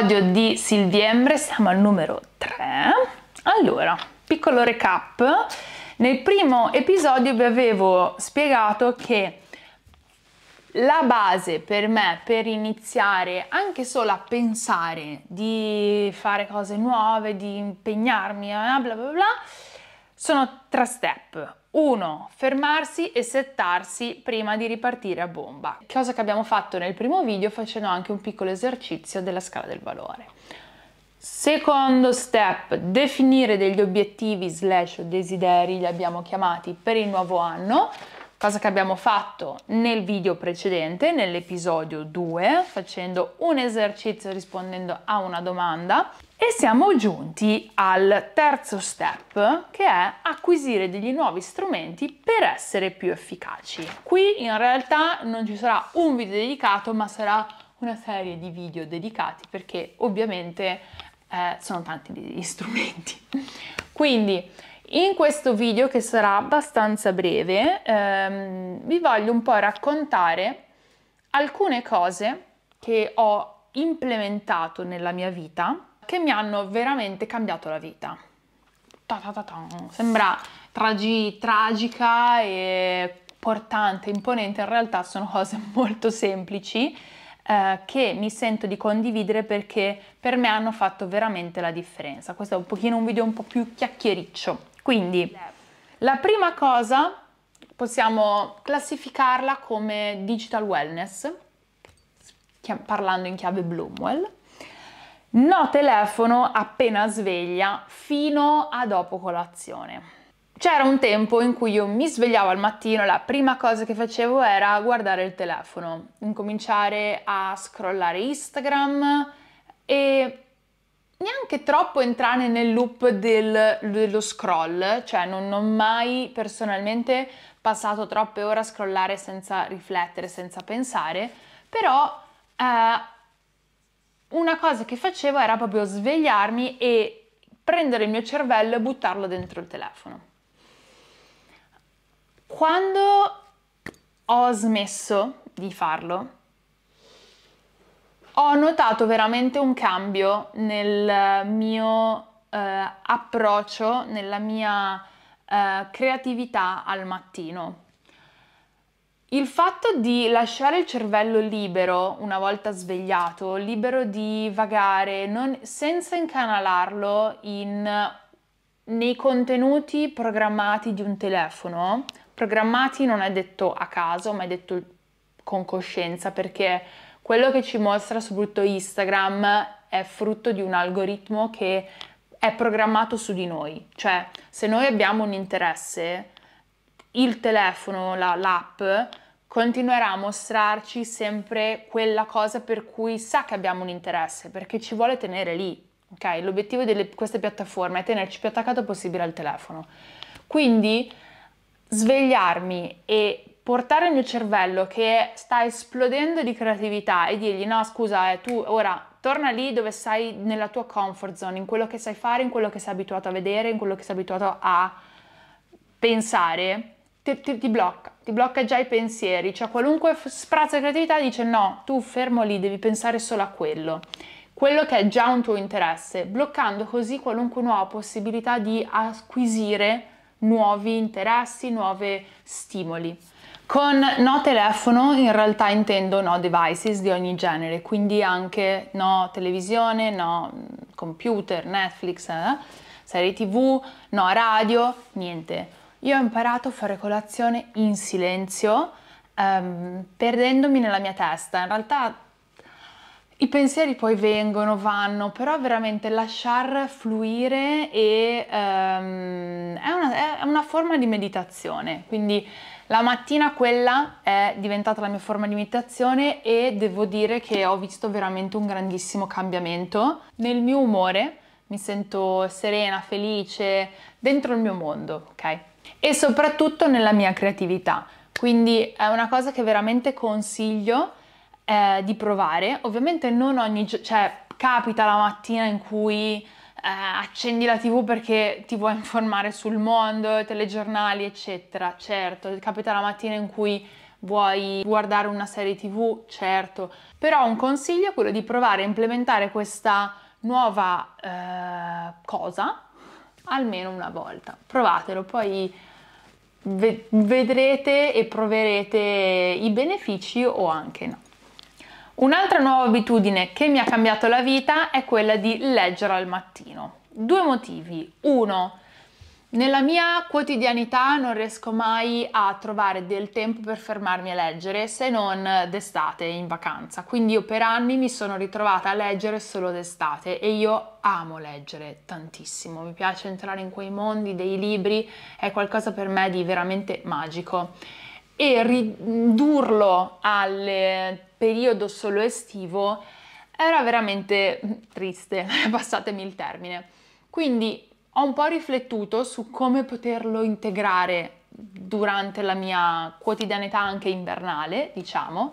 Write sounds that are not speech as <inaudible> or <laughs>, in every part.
episodio di Silviembre, siamo al numero 3. Allora, piccolo recap. Nel primo episodio vi avevo spiegato che la base per me per iniziare anche solo a pensare di fare cose nuove, di impegnarmi, bla bla bla, sono tre step. 1. Fermarsi e settarsi prima di ripartire a bomba, cosa che abbiamo fatto nel primo video facendo anche un piccolo esercizio della scala del valore. Secondo step, definire degli obiettivi slash desideri, li abbiamo chiamati per il nuovo anno, cosa che abbiamo fatto nel video precedente, nell'episodio 2, facendo un esercizio rispondendo a una domanda e siamo giunti al terzo step che è acquisire degli nuovi strumenti per essere più efficaci. Qui in realtà non ci sarà un video dedicato ma sarà una serie di video dedicati perché ovviamente eh, sono tanti gli <laughs> strumenti. Quindi in questo video che sarà abbastanza breve ehm, vi voglio un po' raccontare alcune cose che ho implementato nella mia vita che mi hanno veramente cambiato la vita. Ta ta ta Sembra tragi, tragica e portante, imponente, in realtà sono cose <laughs> molto semplici eh, che mi sento di condividere perché per me hanno fatto veramente la differenza. Questo è un pochino un video un po' più chiacchiericcio. Quindi, la prima cosa possiamo classificarla come digital wellness, parlando in chiave Bloomwell no telefono appena sveglia fino a dopo colazione. C'era un tempo in cui io mi svegliavo al mattino e la prima cosa che facevo era guardare il telefono, incominciare a scrollare Instagram e neanche troppo entrare nel loop del, dello scroll, cioè non ho mai personalmente passato troppe ore a scrollare senza riflettere, senza pensare, però eh, una cosa che facevo era proprio svegliarmi e prendere il mio cervello e buttarlo dentro il telefono. Quando ho smesso di farlo, ho notato veramente un cambio nel mio eh, approccio, nella mia eh, creatività al mattino. Il fatto di lasciare il cervello libero una volta svegliato, libero di vagare, non, senza incanalarlo in, nei contenuti programmati di un telefono, programmati non è detto a caso, ma è detto con coscienza perché quello che ci mostra soprattutto Instagram è frutto di un algoritmo che è programmato su di noi, cioè se noi abbiamo un interesse il telefono, la, l'app, continuerà a mostrarci sempre quella cosa per cui sa che abbiamo un interesse, perché ci vuole tenere lì. Ok, L'obiettivo di queste piattaforme è tenerci più attaccato possibile al telefono. Quindi svegliarmi e portare il mio cervello che sta esplodendo di creatività e dirgli no scusa eh, tu ora torna lì dove sei nella tua comfort zone, in quello che sai fare, in quello che sei abituato a vedere, in quello che sei abituato a pensare ti, ti, ti, blocca, ti blocca già i pensieri, cioè qualunque sprazza di creatività dice no, tu fermo lì, devi pensare solo a quello, quello che è già un tuo interesse, bloccando così qualunque nuova possibilità di acquisire nuovi interessi, nuovi stimoli. Con no telefono in realtà intendo no devices di ogni genere, quindi anche no televisione, no computer, Netflix, eh? serie tv, no radio, niente io ho imparato a fare colazione in silenzio, ehm, perdendomi nella mia testa. In realtà i pensieri poi vengono, vanno, però veramente lasciar fluire e, ehm, è, una, è una forma di meditazione. Quindi la mattina quella è diventata la mia forma di meditazione e devo dire che ho visto veramente un grandissimo cambiamento nel mio umore mi sento serena, felice, dentro il mio mondo, ok? e soprattutto nella mia creatività. Quindi è una cosa che veramente consiglio eh, di provare. Ovviamente non ogni giorno, cioè capita la mattina in cui eh, accendi la tv perché ti vuoi informare sul mondo, i telegiornali, eccetera. Certo, capita la mattina in cui vuoi guardare una serie tv, certo. Però un consiglio è quello di provare a implementare questa nuova eh, cosa almeno una volta. Provatelo, poi vedrete e proverete i benefici o anche no. Un'altra nuova abitudine che mi ha cambiato la vita è quella di leggere al mattino. Due motivi. Uno, nella mia quotidianità non riesco mai a trovare del tempo per fermarmi a leggere se non d'estate in vacanza, quindi io per anni mi sono ritrovata a leggere solo d'estate e io amo leggere tantissimo, mi piace entrare in quei mondi dei libri, è qualcosa per me di veramente magico e ridurlo al periodo solo estivo era veramente triste, <laughs> passatemi il termine. Quindi ho un po' riflettuto su come poterlo integrare durante la mia quotidianità anche invernale, diciamo,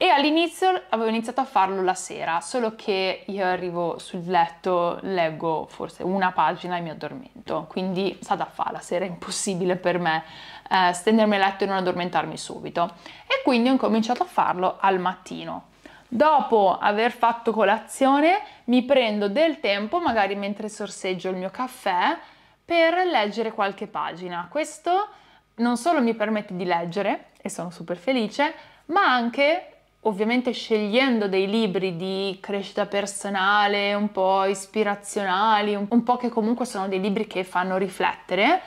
e all'inizio avevo iniziato a farlo la sera, solo che io arrivo sul letto, leggo forse una pagina e mi addormento, quindi sa da fa, la sera è impossibile per me eh, stendermi a letto e non addormentarmi subito. E quindi ho incominciato a farlo al mattino. Dopo aver fatto colazione mi prendo del tempo, magari mentre sorseggio il mio caffè, per leggere qualche pagina. Questo non solo mi permette di leggere, e sono super felice, ma anche ovviamente scegliendo dei libri di crescita personale, un po' ispirazionali, un po' che comunque sono dei libri che fanno riflettere,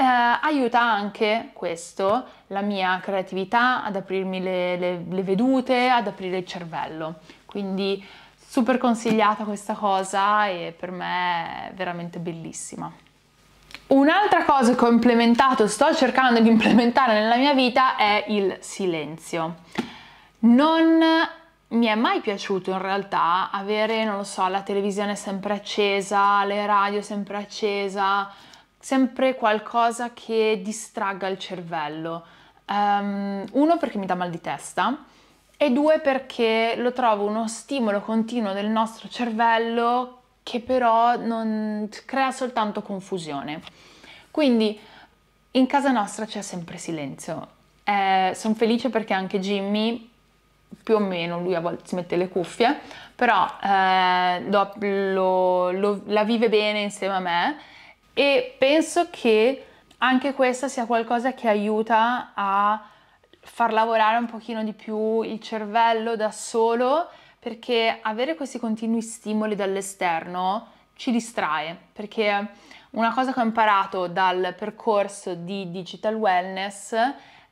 eh, aiuta anche questo, la mia creatività, ad aprirmi le, le, le vedute, ad aprire il cervello. Quindi super consigliata questa cosa e per me è veramente bellissima. Un'altra cosa che ho implementato, sto cercando di implementare nella mia vita è il silenzio. Non mi è mai piaciuto in realtà avere, non lo so, la televisione sempre accesa, le radio sempre accesa, sempre qualcosa che distragga il cervello. Um, uno perché mi dà mal di testa e due perché lo trovo uno stimolo continuo del nostro cervello che però non crea soltanto confusione. Quindi in casa nostra c'è sempre silenzio. Eh, Sono felice perché anche Jimmy, più o meno, lui a volte si mette le cuffie, però eh, lo, lo, la vive bene insieme a me e penso che anche questa sia qualcosa che aiuta a far lavorare un pochino di più il cervello da solo perché avere questi continui stimoli dall'esterno ci distrae perché una cosa che ho imparato dal percorso di digital wellness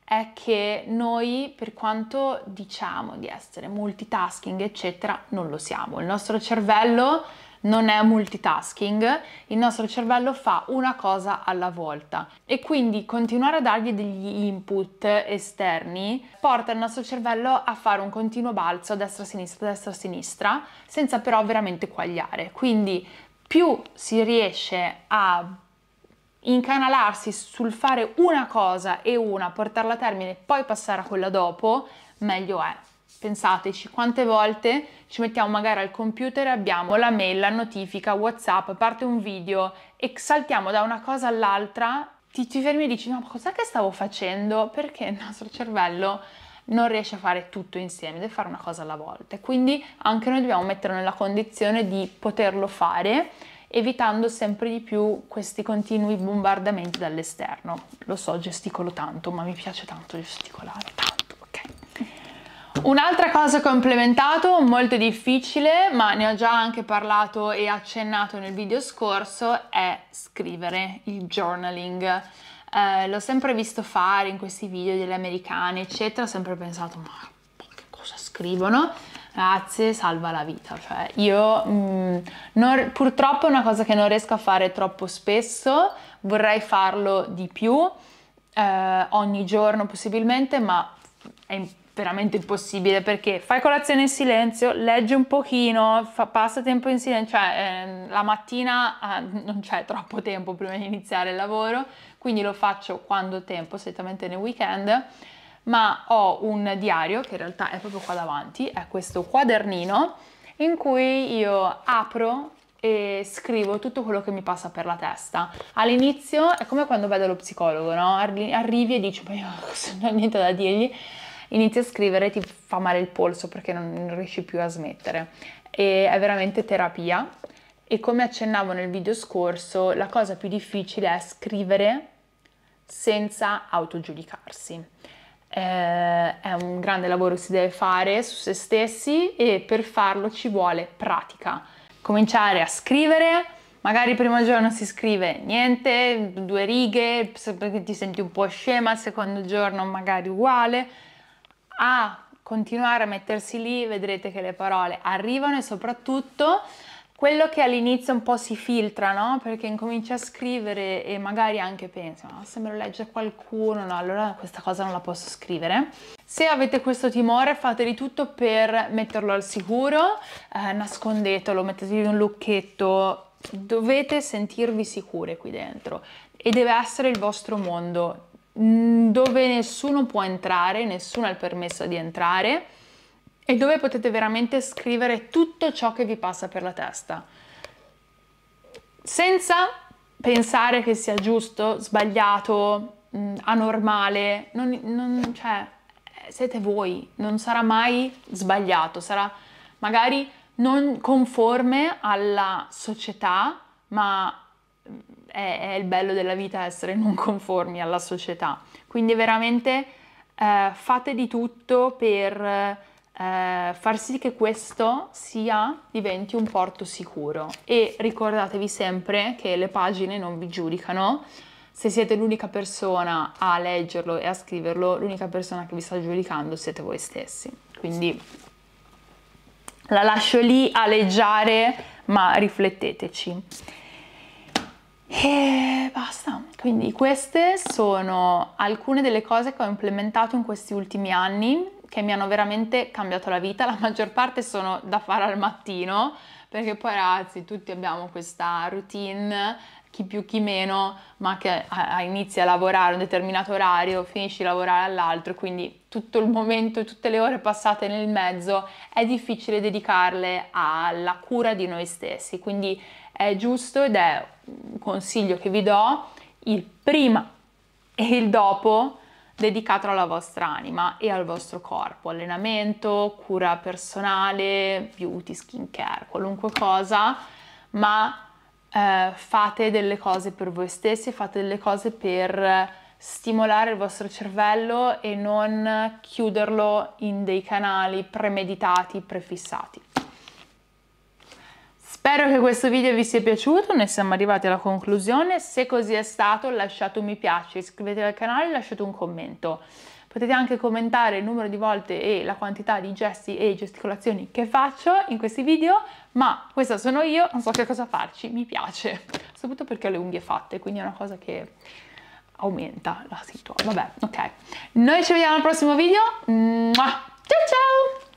è che noi per quanto diciamo di essere multitasking eccetera non lo siamo il nostro cervello non è multitasking, il nostro cervello fa una cosa alla volta e quindi continuare a dargli degli input esterni porta il nostro cervello a fare un continuo balzo destra-sinistra, destra-sinistra, senza però veramente quagliare. Quindi più si riesce a incanalarsi sul fare una cosa e una, portarla a termine e poi passare a quella dopo, meglio è. Pensateci quante volte ci mettiamo magari al computer e abbiamo la mail, la notifica, Whatsapp, parte un video e saltiamo da una cosa all'altra, ti, ti fermi e dici no ma cos'è che stavo facendo? Perché il nostro cervello non riesce a fare tutto insieme, deve fare una cosa alla volta. Quindi anche noi dobbiamo metterlo nella condizione di poterlo fare evitando sempre di più questi continui bombardamenti dall'esterno. Lo so, gesticolo tanto, ma mi piace tanto gesticolare tanto. Un'altra cosa che ho implementato, molto difficile, ma ne ho già anche parlato e accennato nel video scorso, è scrivere, il journaling. Eh, l'ho sempre visto fare in questi video degli americani, eccetera, ho sempre pensato, ma che cosa scrivono? Grazie, salva la vita. Cioè, io mh, mm, non, purtroppo è una cosa che non riesco a fare troppo spesso, vorrei farlo di più, eh, ogni giorno possibilmente, ma è importante veramente impossibile perché fai colazione in silenzio, leggi un pochino, fa, passa tempo in silenzio, cioè eh, la mattina eh, non c'è troppo tempo prima di iniziare il lavoro, quindi lo faccio quando ho tempo, solitamente nel weekend, ma ho un diario che in realtà è proprio qua davanti, è questo quadernino in cui io apro e scrivo tutto quello che mi passa per la testa. All'inizio è come quando vedo lo psicologo, no? Arrivi e dici, ma io non ho niente da dirgli inizi a scrivere e ti fa male il polso perché non, riesci più a smettere. E è veramente terapia e come accennavo nel video scorso, la cosa più difficile è scrivere senza autogiudicarsi. Eh, è un grande lavoro che si deve fare su se stessi e per farlo ci vuole pratica. Cominciare a scrivere, magari il primo giorno si scrive niente, due righe, perché ti senti un po' scema, il secondo giorno magari uguale, a continuare a mettersi lì, vedrete che le parole arrivano e soprattutto quello che all'inizio un po' si filtra, no? Perché incomincia a scrivere e magari anche pensa, ma se me lo legge qualcuno, no, allora questa cosa non la posso scrivere. Se avete questo timore fate di tutto per metterlo al sicuro, eh, nascondetelo, mettetevi un lucchetto, dovete sentirvi sicure qui dentro e deve essere il vostro mondo, Mm, dove nessuno può entrare, nessuno ha il permesso di entrare e dove potete veramente scrivere tutto ciò che vi passa per la testa. Senza pensare che sia giusto, sbagliato, mm, anormale, non, non, cioè, siete voi, non sarà mai sbagliato, sarà magari non conforme alla società, ma è, è il bello della vita essere non conformi alla società. Quindi veramente eh, fate di tutto per eh, far sì che questo sia, diventi un porto sicuro. E ricordatevi sempre che le pagine non vi giudicano, se siete l'unica persona a leggerlo e a scriverlo, l'unica persona che vi sta giudicando siete voi stessi. Quindi la lascio lì a aleggiare, ma rifletteteci. E basta. Quindi queste sono alcune delle cose che ho implementato in questi ultimi anni che mi hanno veramente cambiato la vita. La maggior parte sono da fare al mattino perché poi ragazzi tutti abbiamo questa routine chi più chi meno, ma che inizi a lavorare a un determinato orario, finisci di lavorare all'altro, quindi tutto il momento, tutte le ore passate nel mezzo è difficile dedicarle alla cura di noi stessi. Quindi è giusto ed è un consiglio che vi do, il prima e il dopo dedicato alla vostra anima e al vostro corpo, allenamento, cura personale, beauty, skincare, qualunque cosa, ma eh, fate delle cose per voi stessi, fate delle cose per eh, stimolare il vostro cervello e non chiuderlo in dei canali premeditati, prefissati. Spero che questo video vi sia piaciuto, ne siamo arrivati alla conclusione, se così è stato lasciate un mi piace, iscrivetevi al canale e lasciate un commento. Potete anche commentare il numero di volte e la quantità di gesti e gesticolazioni che faccio in questi video, ma questa sono io, non so che cosa farci, mi piace, soprattutto perché ho le unghie fatte, quindi è una cosa che aumenta la situazione, vabbè, ok. Noi ci vediamo al prossimo video, ciao ciao!